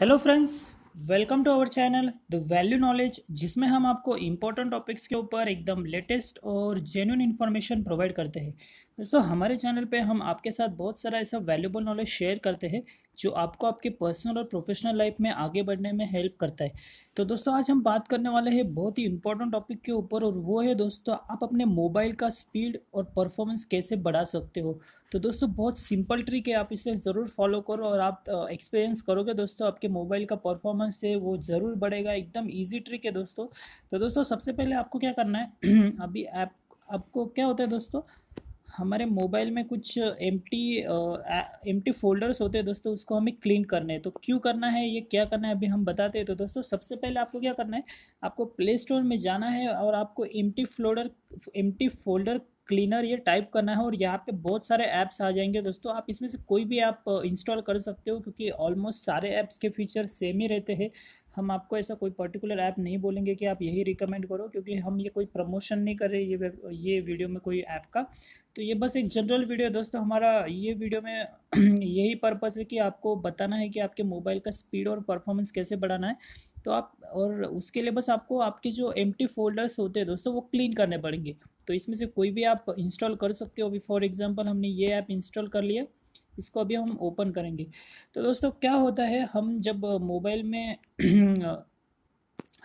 Hello friends. Welcome to our channel the value knowledge जिसमें हम आपको इम्पोर्टेंट टॉपिक्स के ऊपर एकदम लेटेस्ट और जेन्यून इन्फॉर्मेशन प्रोवाइड करते हैं दोस्तों हमारे चैनल पे हम आपके साथ बहुत सारा ऐसा वैल्यूबल नॉलेज शेयर करते हैं जो आपको आपके पर्सनल और प्रोफेशनल लाइफ में आगे बढ़ने में हेल्प करता है तो दोस्तों आज हम बात करने वाले हैं बहुत ही इंपॉर्टेंट टॉपिक के ऊपर और वो है दोस्तों आप अपने मोबाइल का स्पीड और परफॉर्मेंस कैसे बढ़ा सकते हो तो दोस्तों बहुत सिंपल ट्रिक है आप इसे ज़रूर फॉलो करो और आप एक्सपीरियंस करोगे दोस्तों आपके मोबाइल का परफॉर्मेंस एक्सपीरियंस से वो ज़रूर बढ़ेगा एकदम ईजी ट्रिक है दोस्तों तो दोस्तों सबसे पहले आपको क्या करना है अभी ऐप आप, आपको क्या होता है दोस्तों हमारे मोबाइल में कुछ empty empty folders होते हैं दोस्तों उसको हमें क्लीन करने हैं तो क्यों करना है ये क्या करना है अभी हम बताते हैं तो दोस्तों सबसे पहले आपको क्या करना है आपको प्ले स्टोर में जाना है और आपको empty folder empty folder cleaner ये टाइप करना है और यहाँ पे बहुत सारे ऐप्स आ जाएंगे दोस्तों आप इसमें से कोई भी आप इंस्टॉल कर सकते हो क्योंकि ऑलमोस्ट सारे ऐप्स के फीचर सेम ही रहते हैं हम आपको ऐसा कोई पर्टिकुलर ऐप नहीं बोलेंगे कि आप यही रिकमेंड करो क्योंकि हम ये कोई प्रमोशन नहीं कर रहे ये ये वीडियो में कोई ऐप का तो ये बस एक जनरल वीडियो दोस्तों हमारा ये वीडियो में यही पर्पस है कि आपको बताना है कि आपके मोबाइल का स्पीड और परफॉर्मेंस कैसे बढ़ाना है तो आप और उसके लिए बस आपको आपके जो एम फोल्डर्स होते हैं दोस्तों वो क्लीन करने पड़ेंगे तो इसमें से कोई भी आप इंस्टॉल कर सकते हो अभी फॉर एग्जांपल हमने ये ऐप इंस्टॉल कर लिया इसको अभी हम ओपन करेंगे तो दोस्तों क्या होता है हम जब मोबाइल में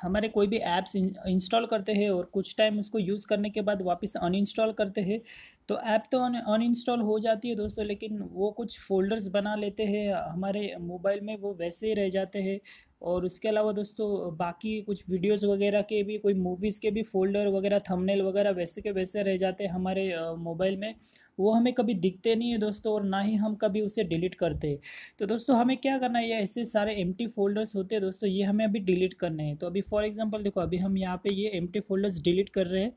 हमारे कोई भी ऐप्स इंस्टॉल करते हैं और कुछ टाइम उसको यूज़ करने के बाद वापस अनइंस्टॉल करते हैं तो ऐप तो अनइंस्टॉल हो जाती है दोस्तों लेकिन वो कुछ फोल्डर्स बना लेते हैं हमारे मोबाइल में वो वैसे ही रह जाते हैं और उसके अलावा दोस्तों बाकी कुछ वीडियोस वगैरह के भी कोई मूवीज़ के भी फोल्डर वगैरह थंबनेल वगैरह वैसे के वैसे रह जाते हैं हमारे मोबाइल में वो हमें कभी दिखते नहीं है दोस्तों और ना ही हम कभी उसे डिलीट करते तो दोस्तों हमें क्या करना है ये ऐसे सारे एम फोल्डर्स होते हैं दोस्तों ये हमें अभी डिलीट करने हैं तो अभी फॉर एग्ज़ाम्पल देखो अभी हम यहाँ पर ये एम फोल्डर्स डिलीट कर रहे हैं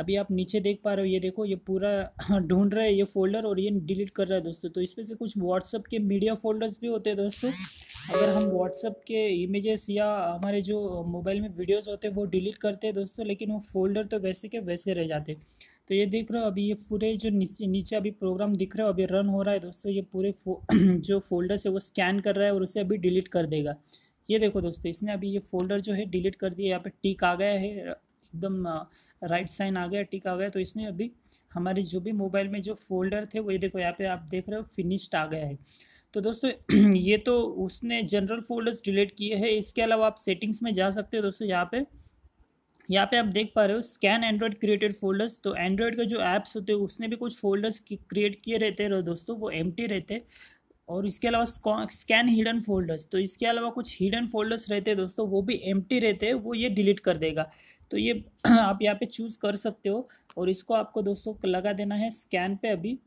अभी आप नीचे देख पा रहे हो ये देखो ये पूरा ढूंढ रहा है ये फोल्डर और ये डिलीट कर रहा है दोस्तों तो इसमें से कुछ व्हाट्सअप के मीडिया फोल्डर्स भी होते हैं दोस्तों अगर हम व्हाट्सअप के इमेजेस या हमारे जो मोबाइल में वीडियोस होते हैं वो डिलीट करते हैं दोस्तों लेकिन वो फोल्डर तो वैसे के वैसे रह जाते तो ये देख रहे हो अभी ये पूरे जो नीचे नीचे अभी प्रोग्राम दिख रहे हो अभी रन हो रहा है दोस्तों ये पूरे फो, जो फोल्डर से वो स्कैन कर रहा है और उसे अभी डिलीट कर देगा ये देखो दोस्तों इसने अभी ये फोल्डर जो है डिलीट कर दिया यहाँ पे टिक आ गया है एकदम राइट साइन आ गया टिक आ गया तो इसने अभी हमारे जो भी मोबाइल में जो फोल्डर थे वही देखो यहाँ पे आप देख रहे हो फिनिश्ड आ गया है तो दोस्तों ये तो उसने जनरल फोल्डर्स डिलीट किए हैं इसके अलावा आप सेटिंग्स में जा सकते हो दोस्तों यहाँ पे यहाँ पे आप देख पा रहे हो स्कैन एंड्रॉयड क्रिएटेड फोल्डर्स तो एंड्रॉयड का जो ऐप्स होते हैं उसने भी कुछ फोल्डर्स क्रिएट किए रहते हैं दोस्तों वो एम रहते हैं और इसके अलावा स्कैन हिडन फोल्डर्स तो इसके अलावा कुछ हिडन फोल्डर्स रहते हैं दोस्तों वो भी एम रहते हैं वो ये डिलीट कर देगा तो ये आप यहाँ पे चूज़ कर सकते हो और इसको आपको दोस्तों लगा देना है स्कैन पे अभी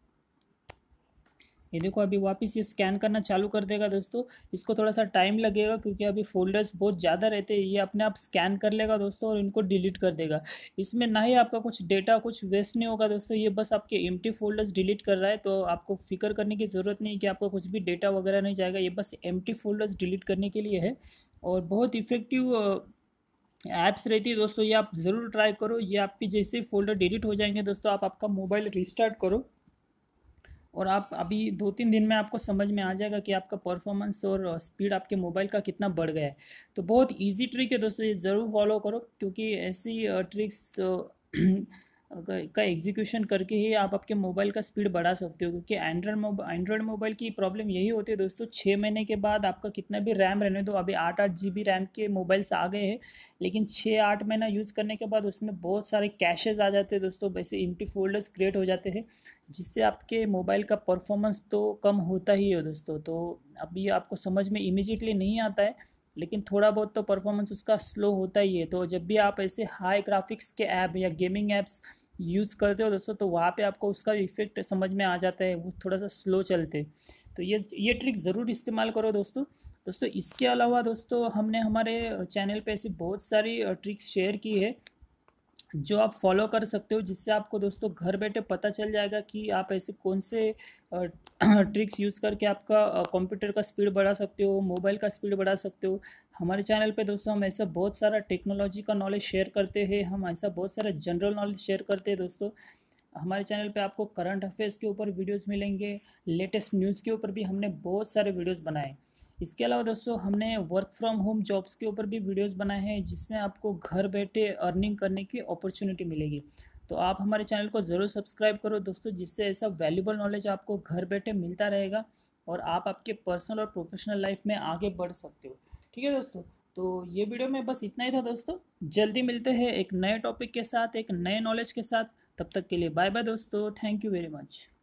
ये देखो अभी वापस ये स्कैन करना चालू कर देगा दोस्तों इसको थोड़ा सा टाइम लगेगा क्योंकि अभी फोल्डर्स बहुत ज़्यादा रहते हैं ये अपने आप स्कैन कर लेगा दोस्तों और इनको डिलीट कर देगा इसमें ना ही आपका कुछ डेटा कुछ वेस्ट नहीं होगा दोस्तों ये बस आपके एम फोल्डर्स डिलीट कर रहा है तो आपको फिक्र करने की ज़रूरत नहीं कि आपका कुछ भी डेटा वगैरह नहीं जाएगा ये बस एम फोल्डर्स डिलीट करने के लिए है और बहुत इफ़ेक्टिव ऐप्स रहती है दोस्तों ये आप ज़रूर ट्राई करो ये आपके जैसे फोल्डर डिलीट हो जाएंगे दोस्तों आप आपका मोबाइल रिस्टार्ट करो और आप अभी दो तीन दिन में आपको समझ में आ जाएगा कि आपका परफॉर्मेंस और स्पीड आपके मोबाइल का कितना बढ़ गया है तो बहुत ईजी ट्रिक है दोस्तों ये ज़रूर फॉलो करो क्योंकि ऐसी ट्रिक्स का एग्जीक्यूशन करके ही आप आपके मोबाइल का स्पीड बढ़ा सकते हो क्योंकि एंड्रॉयड मोबाइल एंड्रॉयड मोबाइल की प्रॉब्लम यही होती है दोस्तों छः महीने के बाद आपका कितना भी रैम रहने दो अभी आठ आठ जी बी रैम के मोबाइल्स आ गए हैं लेकिन छः आठ महीना यूज़ करने के बाद उसमें बहुत सारे कैशेज आ जाते हैं दोस्तों वैसे इम्टी फोल्डर्स क्रिएट हो जाते हैं जिससे आपके मोबाइल का परफॉर्मेंस तो कम होता ही है दोस्तों तो अभी आपको समझ में इमिजिएटली नहीं आता है लेकिन थोड़ा बहुत तो परफॉर्मेंस उसका स्लो होता ही है तो जब भी आप ऐसे हाई ग्राफिक्स के ऐप या गेमिंग ऐप्स यूज़ करते हो दोस्तों तो वहाँ पे आपको उसका इफेक्ट समझ में आ जाता है वो थोड़ा सा स्लो चलते तो ये ये ट्रिक ज़रूर इस्तेमाल करो दोस्तों दोस्तों इसके अलावा दोस्तों हमने हमारे चैनल पे ऐसी बहुत सारी ट्रिक्स शेयर की है जो आप फॉलो कर सकते हो जिससे आपको दोस्तों घर बैठे पता चल जाएगा कि आप ऐसे कौन से ट्रिक्स यूज़ करके आपका कंप्यूटर का स्पीड बढ़ा सकते हो मोबाइल का स्पीड बढ़ा सकते हो हमारे चैनल पे दोस्तों हम ऐसा बहुत सारा टेक्नोलॉजी का नॉलेज शेयर करते हैं हम ऐसा बहुत सारा जनरल नॉलेज शेयर करते हैं दोस्तों हमारे चैनल पर आपको करंट अफेयर्स के ऊपर वीडियोज़ मिलेंगे लेटेस्ट न्यूज़ के ऊपर भी हमने बहुत सारे वीडियोज़ बनाए इसके अलावा दोस्तों हमने वर्क फ्रॉम होम जॉब्स के ऊपर भी वीडियोस बनाए हैं जिसमें आपको घर बैठे अर्निंग करने की अपॉर्चुनिटी मिलेगी तो आप हमारे चैनल को ज़रूर सब्सक्राइब करो दोस्तों जिससे ऐसा वैल्यूबल नॉलेज आपको घर बैठे मिलता रहेगा और आप आपके पर्सनल और प्रोफेशनल लाइफ में आगे बढ़ सकते हो ठीक है दोस्तों तो ये वीडियो में बस इतना ही था दोस्तों जल्दी मिलते हैं एक नए टॉपिक के साथ एक नए नॉलेज के साथ तब तक के लिए बाय बाय दोस्तों थैंक यू वेरी मच